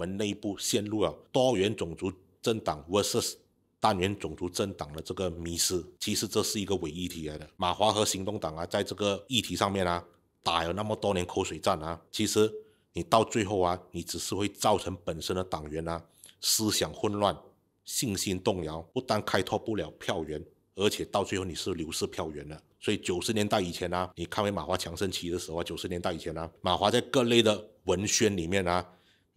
我们内部陷入了多元种族政党 vs 单元种族政党的这个迷失，其实这是一个伪议题的。马华和行动党啊，在这个议题上面啊，打了那么多年口水战啊，其实你到最后啊，你只是会造成本身的党员啊思想混乱、信心动摇，不但开拓不了票源，而且到最后你是流失票源的。所以九十年代以前啊，你看为马华强盛期的时候啊，九十年代以前啊，马华在各类的文宣里面啊。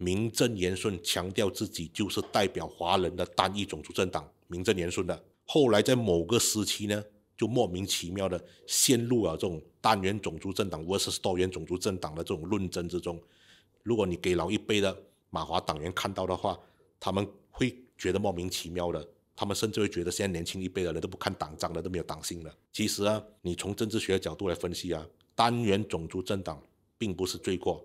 名正言顺强调自己就是代表华人的单一种族政党，名正言顺的。后来在某个时期呢，就莫名其妙的陷入了这种单元种族政党 vs 多元种族政党的这种论争之中。如果你给老一辈的马华党员看到的话，他们会觉得莫名其妙的，他们甚至会觉得现在年轻一辈的人都不看党章了，都没有党性了。其实啊，你从政治学角度来分析啊，单元种族政党并不是罪过。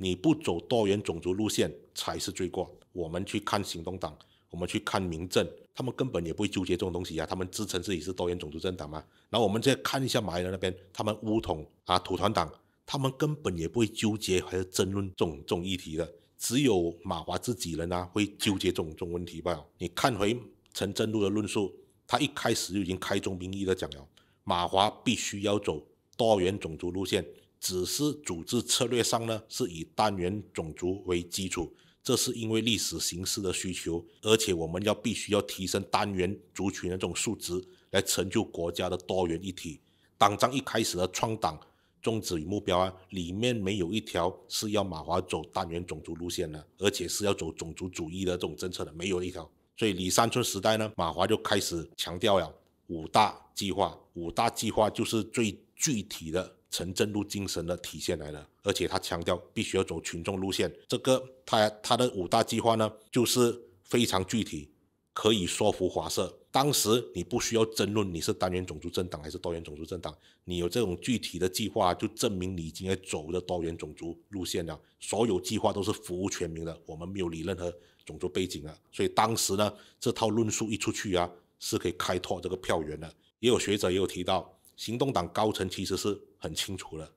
你不走多元种族路线才是罪过。我们去看行动党，我们去看民政，他们根本也不会纠结这种东西啊，他们自称自己是多元种族政党嘛。然后我们再看一下马来人那边，他们乌统啊、土团党，他们根本也不会纠结还是争论这种种议题的。只有马华自己人啊会纠结种种问题吧。你看回陈振禄的论述，他一开始就已经开宗明义的讲了，马华必须要走多元种族路线。只是组织策略上呢，是以单元种族为基础，这是因为历史形势的需求，而且我们要必须要提升单元族群的这种素质，来成就国家的多元一体。党章一开始的创党宗旨与目标啊，里面没有一条是要马华走单元种族路线的，而且是要走种族主义的这种政策的，没有一条。所以李三春时代呢，马华就开始强调了五大计划，五大计划就是最具体的。陈振禄精神的体现来了，而且他强调必须要走群众路线。这个他他的五大计划呢，就是非常具体，可以说服华社。当时你不需要争论你是单元种族政党还是多元种族政党，你有这种具体的计划，就证明你已经在走的多元种族路线了。所有计划都是服务全民的，我们没有理任何种族背景啊。所以当时呢，这套论述一出去啊，是可以开拓这个票源的。也有学者也有提到。行动党高层其实是很清楚的，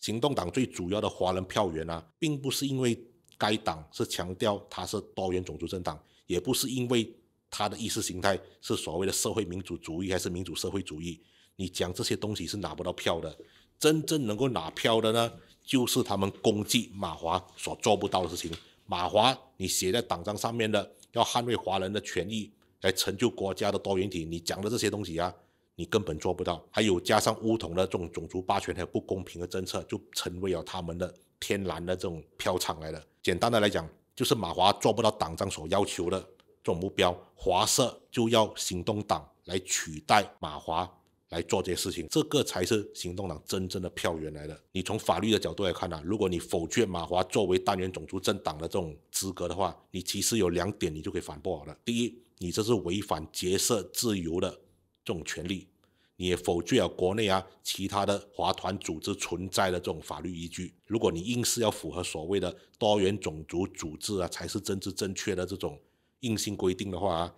行动党最主要的华人票源啊，并不是因为该党是强调它是多元种族政党，也不是因为它的意识形态是所谓的社会民主主义还是民主社会主义，你讲这些东西是拿不到票的。真正能够拿票的呢，就是他们攻击马华所做不到的事情。马华你写在党章上面的，要捍卫华人的权益，来成就国家的多元体，你讲的这些东西啊。你根本做不到，还有加上巫统的这种种族霸权还有不公平的政策，就成为了他们的天然的这种票场来了。简单的来讲，就是马华做不到党章所要求的这种目标，华社就要行动党来取代马华来做这些事情，这个才是行动党真正的票源来的。你从法律的角度来看啊，如果你否决马华作为单元种族政党的这种资格的话，你其实有两点你就可以反驳好了。第一，你这是违反结社自由的。这种权利，你也否决了国内啊其他的华团组织存在的这种法律依据。如果你硬是要符合所谓的多元种族组织啊才是政治正确的这种硬性规定的话，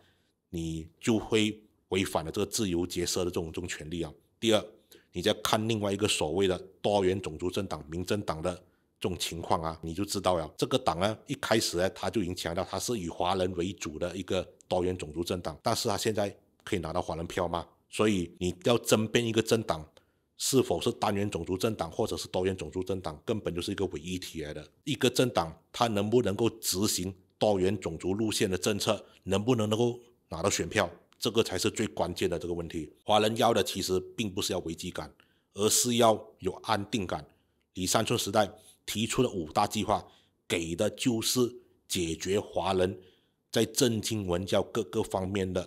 你就会违反了这个自由结社的这种这种权利啊。第二，你再看另外一个所谓的多元种族政党民政党的这种情况啊，你就知道了。这个党啊一开始呢，他就已经强调他是以华人为主的一个多元种族政党，但是他现在。可以拿到华人票吗？所以你要争辩一个政党是否是单元种族政党，或者是多元种族政党，根本就是一个伪议题的。一个政党它能不能够执行多元种族路线的政策，能不能能够拿到选票，这个才是最关键的这个问题。华人要的其实并不是要危机感，而是要有安定感。李三村时代提出的五大计划，给的就是解决华人在政经文教各个方面的。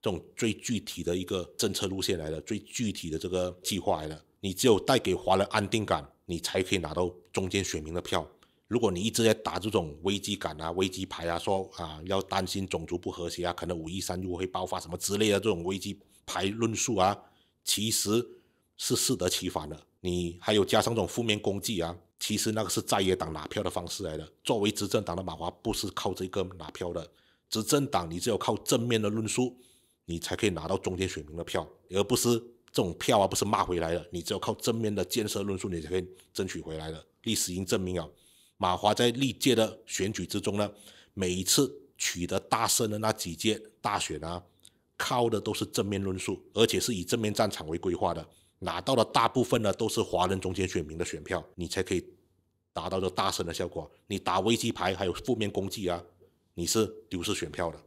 这种最具体的一个政策路线来的，最具体的这个计划来的，你只有带给华人安定感，你才可以拿到中间选民的票。如果你一直在打这种危机感啊、危机牌啊，说啊要担心种族不和谐啊，可能五一三如果会爆发什么之类的这种危机牌论述啊，其实是适得其反的。你还有加上这种负面攻击啊，其实那个是在野党拿票的方式来的。作为执政党的马华不是靠这个拿票的，执政党你只有靠正面的论述。你才可以拿到中间选民的票，而不是这种票啊，不是骂回来的。你只有靠正面的建设论述，你才可以争取回来的。历史已经证明啊，马华在历届的选举之中呢，每一次取得大胜的那几届大选啊，靠的都是正面论述，而且是以正面战场为规划的，拿到的大部分呢都是华人中间选民的选票，你才可以达到这大胜的效果。你打危机牌，还有负面攻击啊，你是丢失选票的。